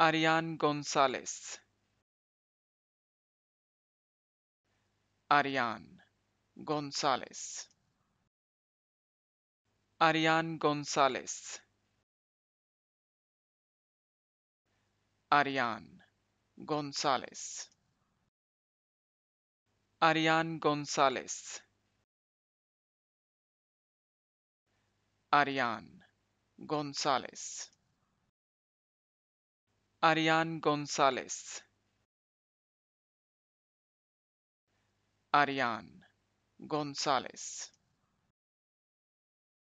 Arian Gonzalez. Arian Gonzalez. Arian Gonzalez. Arian Gonzalez. Arian Gonzalez. Arian Gonzalez. Arián González. Arián González.